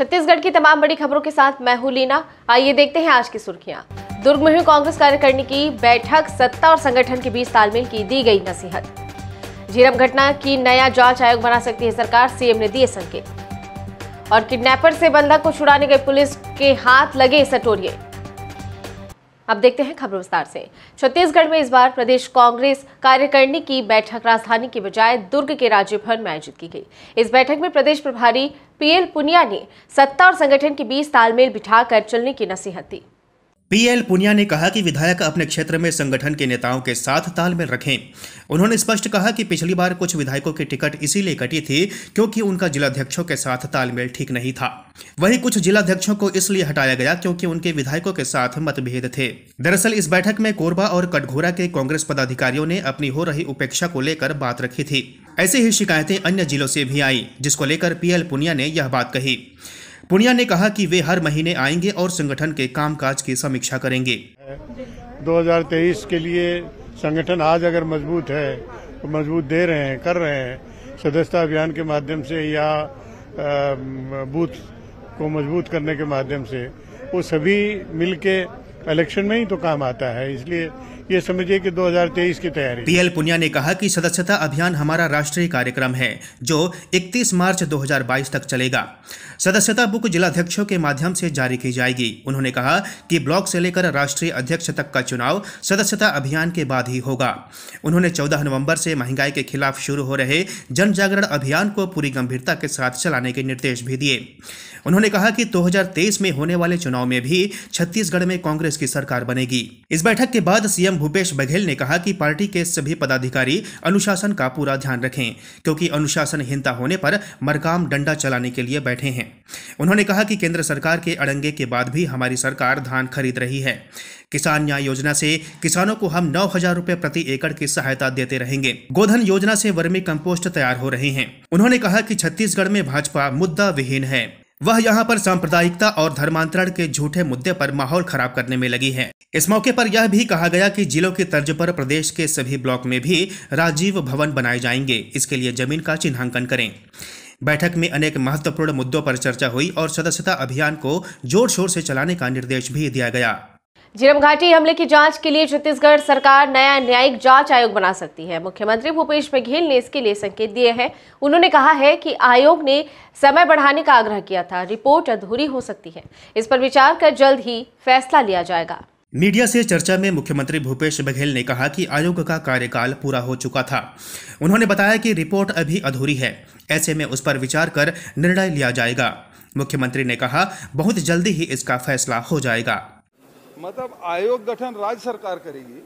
छत्तीसगढ़ की तमाम बड़ी खबरों के साथ मैं हूं लीना आइए देखते हैं आज की सुर्खियां दुर्ग में हुई कांग्रेस कार्यकारिणी की बैठक सत्ता और संगठन के बीच तालमेल की दी गई नसीहत झीरम घटना की नया जांच आयोग बना सकती है सरकार सीएम ने दिए संकेत और किडनैपर से बंधक को छुड़ाने गए पुलिस के हाथ लगे सटोरिए अब देखते हैं खबर विस्तार से छत्तीसगढ़ में इस बार प्रदेश कांग्रेस कार्यकारिणी की बैठक राजधानी के बजाय दुर्ग के राज्य भवन में आयोजित की गई इस बैठक में प्रदेश प्रभारी पीएल पुनिया ने सत्ता और संगठन के बीच तालमेल बिठाकर चलने की नसीहत दी पीएल पुनिया ने कहा कि विधायक अपने क्षेत्र में संगठन के नेताओं के साथ तालमेल रखें उन्होंने स्पष्ट कहा कि पिछली बार कुछ विधायकों की टिकट इसीलिए कटी थी क्योंकि उनका जिलाध्यक्षों के साथ तालमेल ठीक नहीं था वहीं कुछ जिलाध्यक्षों को इसलिए हटाया गया क्योंकि उनके विधायकों के साथ मतभेद थे दरअसल इस बैठक में कोरबा और कटघोरा के कांग्रेस पदाधिकारियों ने अपनी हो रही उपेक्षा को लेकर बात रखी थी ऐसी ही शिकायतें अन्य जिलों से भी आई जिसको लेकर पीएल पुनिया ने यह बात कही पुनिया ने कहा कि वे हर महीने आएंगे और संगठन के कामकाज की समीक्षा करेंगे 2023 के लिए संगठन आज अगर मजबूत है तो मजबूत दे रहे हैं कर रहे हैं सदस्यता अभियान के माध्यम से या बूथ को मजबूत करने के माध्यम से वो सभी मिलके इलेक्शन में ही तो काम आता है इसलिए ये समझिए कि 2023 की तैयारी पीएल पुनिया ने कहा कि सदस्यता अभियान हमारा राष्ट्रीय कार्यक्रम है जो 31 मार्च 2022 तक चलेगा सदस्यता बुक जिलाध्यक्षों के माध्यम से जारी की जाएगी उन्होंने कहा कि ब्लॉक से लेकर राष्ट्रीय अध्यक्ष तक का चुनाव सदस्यता अभियान के बाद ही होगा उन्होंने चौदह नवम्बर से महंगाई के खिलाफ शुरू हो रहे जन जागरण अभियान को पूरी गंभीरता के साथ चलाने के निर्देश भी दिए उन्होंने कहा कि 2023 में होने वाले चुनाव में भी छत्तीसगढ़ में कांग्रेस की सरकार बनेगी इस बैठक के बाद सीएम भूपेश बघेल ने कहा कि पार्टी के सभी पदाधिकारी अनुशासन का पूरा ध्यान रखें क्योंकि अनुशासनहीनता होने पर मरकाम डंडा चलाने के लिए बैठे हैं उन्होंने कहा कि केंद्र सरकार के अड़ंगे के बाद भी हमारी सरकार धान खरीद रही है किसान न्याय योजना से किसानों को हम नौ हजार रूपए प्रति एकड़ की सहायता देते रहेंगे गोधन योजना से वर्मी कंपोस्ट तैयार हो रहे हैं उन्होंने कहा कि छत्तीसगढ़ में भाजपा मुद्दा विहीन है वह यहाँ पर सांप्रदायिकता और धर्मांतरण के झूठे मुद्दे पर माहौल खराब करने में लगी है इस मौके पर यह भी कहा गया कि जिलों की तर्ज पर प्रदेश के सभी ब्लॉक में भी राजीव भवन बनाए जाएंगे इसके लिए जमीन का चिन्हांकन करें बैठक में अनेक महत्वपूर्ण मुद्दों पर चर्चा हुई और सदस्यता अभियान को जोर शोर से चलाने का निर्देश भी दिया गया झीरम घाटी हमले की जांच के लिए छत्तीसगढ़ सरकार नया न्यायिक जांच आयोग बना सकती है मुख्यमंत्री भूपेश बघेल ने इसके लिए संकेत दिए हैं उन्होंने कहा है कि आयोग ने समय बढ़ाने का आग्रह किया था रिपोर्ट अधूरी हो सकती है इस पर विचार कर जल्द ही फैसला लिया जाएगा मीडिया से चर्चा में मुख्यमंत्री भूपेश बघेल ने कहा कि आयोग का कार्यकाल पूरा हो चुका था उन्होंने बताया कि रिपोर्ट अभी अधूरी है ऐसे में उस पर विचार कर निर्णय लिया जाएगा मुख्यमंत्री ने कहा बहुत जल्दी ही इसका फैसला हो जाएगा मतलब आयोग गठन राज्य सरकार करेगी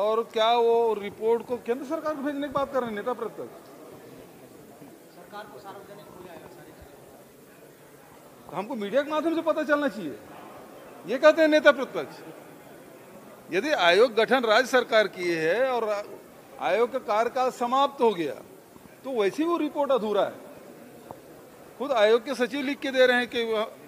और क्या वो रिपोर्ट को केंद्र सरकार को भेजने की बात कर रहे हैं नेता प्रतिपक्ष सरकार को सार्वजनिक हो जाएगा हमको मीडिया के माध्यम से पता चलना चाहिए ये कहते हैं नेता प्रतिपक्ष यदि आयोग गठन राज्य सरकार की है और आयोग का कार्यकाल समाप्त हो गया तो वैसी वो रिपोर्ट अधूरा है खुद आयोग के सचिव लिख के दे रहे हैं कि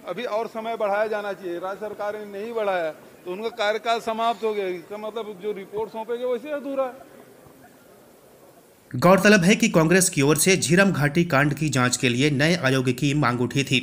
अभी और समय बढ़ाया जाना चाहिए राज्य सरकार ने नहीं बढ़ाया तो उनका कार्यकाल समाप्त हो गया इसका मतलब जो रिपोर्ट सौंपेगा वैसे अधूरा है गौरतलब है कि कांग्रेस की ओर से झीरम घाटी कांड की जांच के लिए नए आयोग की मांग उठी थी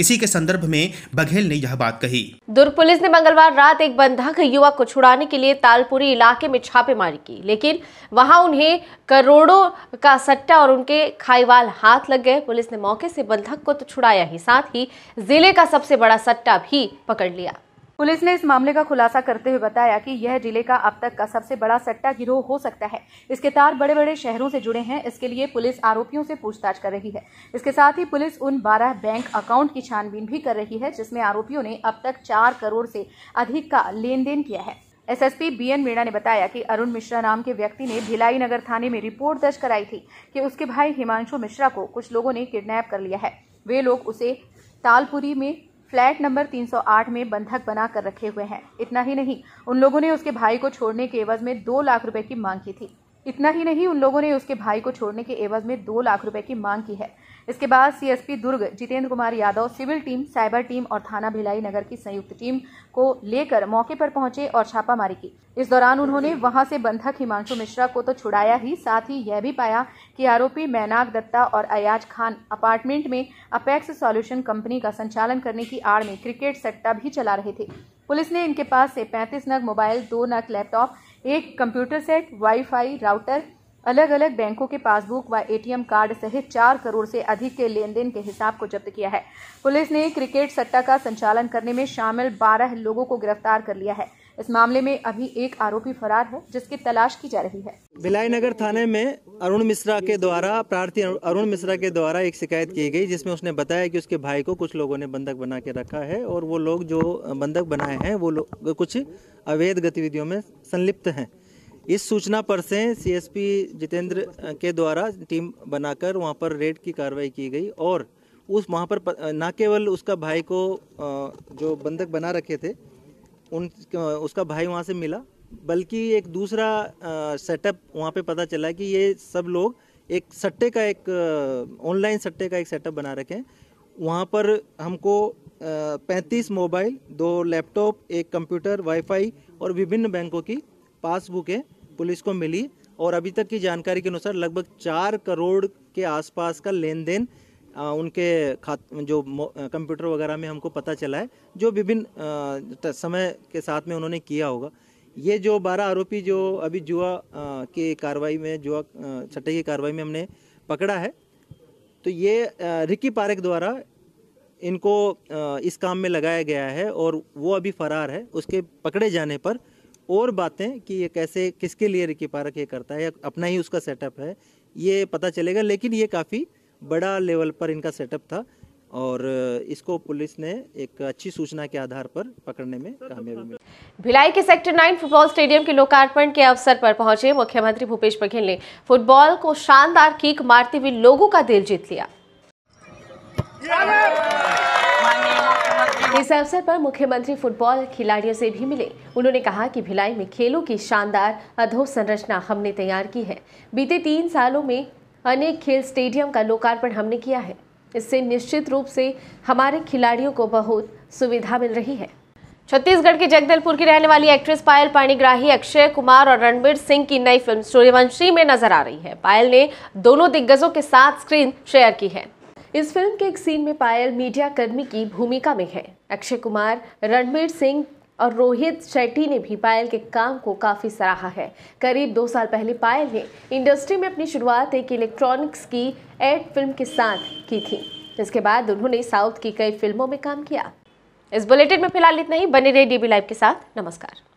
इसी के संदर्भ में बघेल ने यह बात कही दुर्ग पुलिस ने मंगलवार रात एक बंधक युवक को छुड़ाने के लिए तालपुरी इलाके में छापेमारी की लेकिन वहां उन्हें करोड़ों का सट्टा और उनके खाईवाल हाथ लग गए पुलिस ने मौके से बंधक को तो छुड़ाया ही साथ ही जिले का सबसे बड़ा सट्टा भी पकड़ लिया पुलिस ने इस मामले का खुलासा करते हुए बताया कि यह जिले का अब तक का सबसे बड़ा सट्टा गिरोह हो सकता है इसके तार बड़े बड़े शहरों से जुड़े हैं इसके लिए पुलिस आरोपियों से पूछताछ कर रही है इसके साथ ही पुलिस उन 12 बैंक अकाउंट की छानबीन भी कर रही है जिसमें आरोपियों ने अब तक चार करोड़ से अधिक का लेन देन किया है एसएसपी बीएन मीणा ने बताया कि अरुण मिश्रा नाम के व्यक्ति ने भिलाई नगर थाने में रिपोर्ट दर्ज कराई थी कि उसके भाई हिमांशु मिश्रा को कुछ लोगों ने किडनैप कर लिया है वे लोग उसे तालपुरी में फ्लैट नंबर 308 में बंधक बना कर रखे हुए हैं इतना ही नहीं उन लोगों ने उसके भाई को छोड़ने के एवज में दो लाख रुपए की मांग की थी इतना ही नहीं उन लोगों ने उसके भाई को छोड़ने के एवज में दो लाख रुपए की मांग की है इसके बाद CSP Durg Jitendra Kumar Yadav civil team cyber team और थाना भिलाई नगर की संयुक्त टीम को लेकर मौके पर पहुंचे और छापामारी की इस दौरान उन्होंने वहां से बंधक हिमांशु मिश्रा को तो छुड़ाया ही साथ ही यह भी पाया कि आरोपी मैनाक दत्ता और अयाज खान अपार्टमेंट में अपेक्स सॉल्यूशन कंपनी का संचालन करने की आड़ में क्रिकेट सट्टा भी चला रहे थे पुलिस ने इनके पास से 35 नग मोबाइल दो नग लैपटॉप एक कंप्यूटर सेट वाईफाई राउटर अलग अलग बैंकों के पासबुक व एटीएम कार्ड सहित चार करोड़ से अधिक के लेन देन के हिसाब को जब्त किया है पुलिस ने क्रिकेट सट्टा का संचालन करने में शामिल बारह लोगों को गिरफ्तार कर लिया है इस मामले में अभी एक आरोपी फरार है जिसकी तलाश की जा रही है भिलाई नगर थाने में अरुण मिश्रा के द्वारा प्रार्थी अरुण मिश्रा के द्वारा एक शिकायत की गई जिसमें उसने बताया कि उसके भाई को कुछ लोगों ने बंधक बना के रखा है और वो लोग जो बंधक बनाए हैं वो लोग कुछ अवैध गतिविधियों में संलिप्त हैं इस सूचना पर से सीएसपी जितेंद्र के द्वारा टीम बनाकर वहाँ पर रेड की कार्रवाई की गई और उस वहाँ पर न केवल उसका भाई को जो बंधक बना रखे थे उन उसका भाई वहाँ से मिला बल्कि एक दूसरा सेटअप वहाँ पे पता चला कि ये सब लोग एक सट्टे का एक ऑनलाइन सट्टे का एक सेटअप बना रखे हैं वहाँ पर हमको पैंतीस मोबाइल दो लैपटॉप एक कंप्यूटर वाईफाई और विभिन्न बैंकों की पासबुकें पुलिस को मिली और अभी तक की जानकारी के अनुसार लगभग चार करोड़ के आसपास का लेन देन उनके खात जो कंप्यूटर वगैरह में हमको पता चला है जो विभिन्न समय के साथ में उन्होंने किया होगा ये जो बारह आरोपी जो अभी जुआ के कार्रवाई में जुआ छठे की कार्रवाई में हमने पकड़ा है तो ये रिकी पारेक द्वारा इनको इस काम में लगाया गया है और वो अभी फरार है उसके पकड़े जाने पर और बातें कि ये कैसे किसके लिए रिकी पारक ये करता है अपना ही उसका सेटअप है ये पता चलेगा लेकिन ये काफ़ी बड़ा लेवल पर इनका सेटअप था और इसको पुलिस ने एक अच्छी सूचना के आधार पर पकड़ने में कामयाबी मिली भिलाई के सेक्टर नाइन फुटबॉल स्टेडियम के लोकार्पण के अवसर पर पहुंचे मुख्यमंत्री भूपेश बघेल ने फुटबॉल को शानदार कीक मारते हुए लोगों का दिल जीत लिया इस अवसर पर मुख्यमंत्री फुटबॉल खिलाड़ियों से भी मिले उन्होंने कहा कि भिलाई में खेलों की शानदार अधोसंरचना हमने तैयार की है बीते तीन सालों में अनेक खेल स्टेडियम का लोकार्पण हमने किया है इससे निश्चित रूप से हमारे खिलाड़ियों को बहुत सुविधा मिल रही है छत्तीसगढ़ के जगदलपुर की रहने वाली एक्ट्रेस पायल पाणीग्राही अक्षय कुमार और रणबीर सिंह की नई फिल्म सूर्यवंशी में नजर आ रही है पायल ने दोनों दिग्गजों के साथ स्क्रीन शेयर की है इस फिल्म के एक सीन में पायल मीडिया कर्मी की भूमिका में है अक्षय कुमार रणबीर सिंह और रोहित शेट्टी ने भी पायल के काम को काफ़ी सराहा है करीब दो साल पहले पायल ने इंडस्ट्री में अपनी शुरुआत एक इलेक्ट्रॉनिक्स की एड फिल्म के साथ की थी जिसके बाद उन्होंने साउथ की कई फिल्मों में काम किया इस बुलेटिन में फिलहाल इतना ही बने रहे डीबी लाइव के साथ नमस्कार